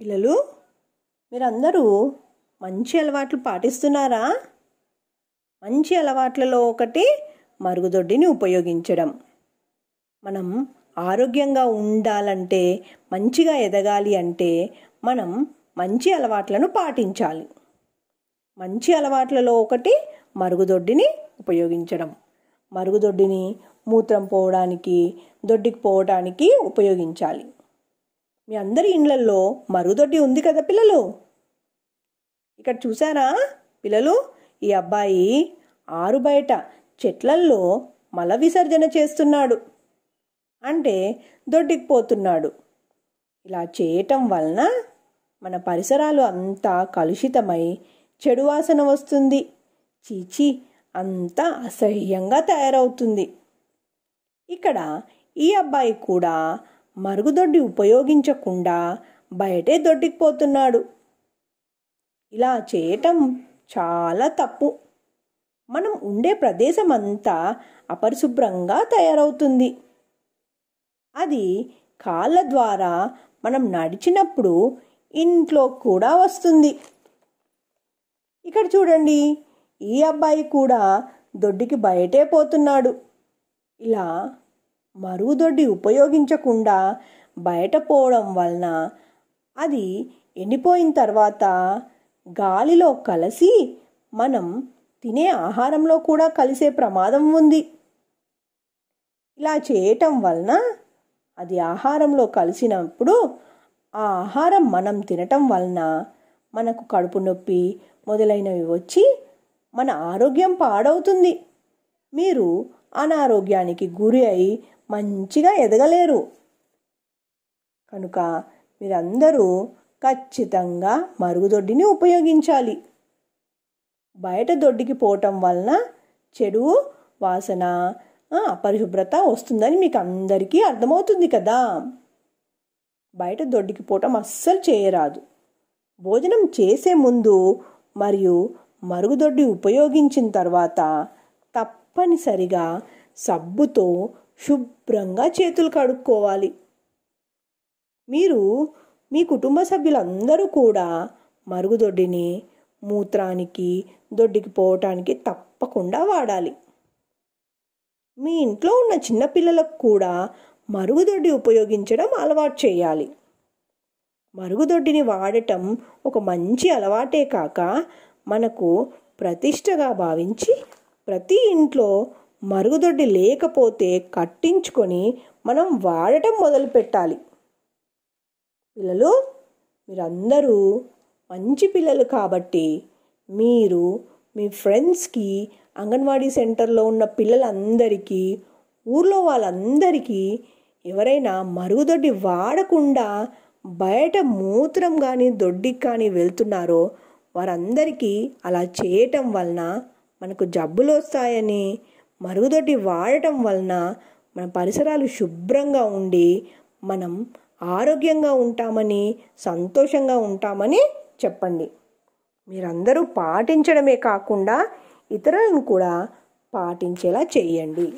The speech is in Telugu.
పిల్లలు మీరందరూ మంచి అలవాట్లు పాటిస్తున్నారా మంచి అలవాట్లలో ఒకటి మరుగుదొడ్డిని ఉపయోగించడం మనం ఆరోగ్యంగా ఉండాలంటే మంచిగా ఎదగాలి అంటే మనం మంచి అలవాట్లను పాటించాలి మంచి అలవాట్లలో ఒకటి మరుగుదొడ్డిని ఉపయోగించడం మరుగుదొడ్డిని మూత్రం పోవడానికి దొడ్డికి పోవడానికి ఉపయోగించాలి మీ అందరి ఇండ్లల్లో మరుగుదొడ్డి ఉంది కదా పిల్లలు ఇక్కడ చూసారా పిల్లలు ఈ అబ్బాయి ఆరు బయట చెట్లల్లో మల విసర్జన చేస్తున్నాడు అంటే దొడ్డికి పోతున్నాడు ఇలా చేయటం వలన మన పరిసరాలు అంతా కలుషితమై చెడు వాసన వస్తుంది చీచి అంతా అసహ్యంగా తయారవుతుంది ఇక్కడ ఈ అబ్బాయి కూడా మరుగుదొడ్డి ఉపయోగించకుండా బయటే దొడ్డికిపోతున్నాడు ఇలా చేయటం చాలా తప్పు మనం ఉండే ప్రదేశం అంతా అపరిశుభ్రంగా తయారవుతుంది అది కాళ్ళ ద్వారా మనం నడిచినప్పుడు ఇంట్లో కూడా వస్తుంది ఇక్కడ చూడండి ఈ అబ్బాయి కూడా దొడ్డికి బయటే పోతున్నాడు ఇలా మరుగుదొడ్డి ఉపయోగించకుండా బయట పోవడం వలన అది ఎండిపోయిన తర్వాత గాలిలో కలిసి మనం తినే ఆహారంలో కూడా కలిసే ప్రమాదం ఉంది ఇలా చేయటం వలన అది ఆహారంలో కలిసినప్పుడు ఆ ఆహారం మనం తినటం వలన మనకు కడుపు నొప్పి మొదలైనవి వచ్చి మన ఆరోగ్యం పాడవుతుంది మీరు అనారోగ్యానికి గురి అయి మంచిగా ఎదగలేరు కనుక మీరందరూ ఖచ్చితంగా మరుగుదొడ్డిని ఉపయోగించాలి బయట దొడ్డికి పోవటం వలన చెడు వాసన అపరిశుభ్రత వస్తుందని మీకు అందరికీ అర్థమవుతుంది కదా బయట దొడ్డికి పోవటం అస్సలు చేయరాదు భోజనం చేసే ముందు మరియు మరుగుదొడ్డి ఉపయోగించిన తర్వాత తప్పనిసరిగా సబ్బుతో శుభ్రంగా చేతులు కడుక్కోవాలి మీరు మీ కుటుంబ సభ్యులందరూ కూడా మరుగుదొడ్డిని మూత్రానికి దొడ్డికి పోవటానికి తప్పకుండా వాడాలి మీ ఇంట్లో ఉన్న చిన్నపిల్లలకు కూడా మరుగుదొడ్డి ఉపయోగించడం అలవాటు చేయాలి మరుగుదొడ్డిని వాడటం ఒక మంచి అలవాటే కాక మనకు ప్రతిష్టగా భావించి ప్రతి ఇంట్లో మరుగుదొడ్డి లేకపోతే కట్టించుకొని మనం వాడటం మొదలు పెట్టాలి పిల్లలు మీరందరూ మంచి పిల్లలు కాబట్టి మీరు మీ ఫ్రెండ్స్కి అంగన్వాడీ సెంటర్లో ఉన్న పిల్లలందరికీ ఊర్లో వాళ్ళందరికీ ఎవరైనా మరుగుదొడ్డి వాడకుండా బయట మూత్రం కానీ దొడ్డికి కానీ వెళ్తున్నారో వారందరికీ అలా చేయటం వలన మనకు జబ్బులు వస్తాయని మరుగుదొడ్డి వాడటం వలన మన పరిసరాలు శుభ్రంగా ఉండి మనం ఆరోగ్యంగా ఉంటామని సంతోషంగా ఉంటామని చెప్పండి మీరందరూ పాటించడమే కాకుండా ఇతరులను కూడా పాటించేలా చేయండి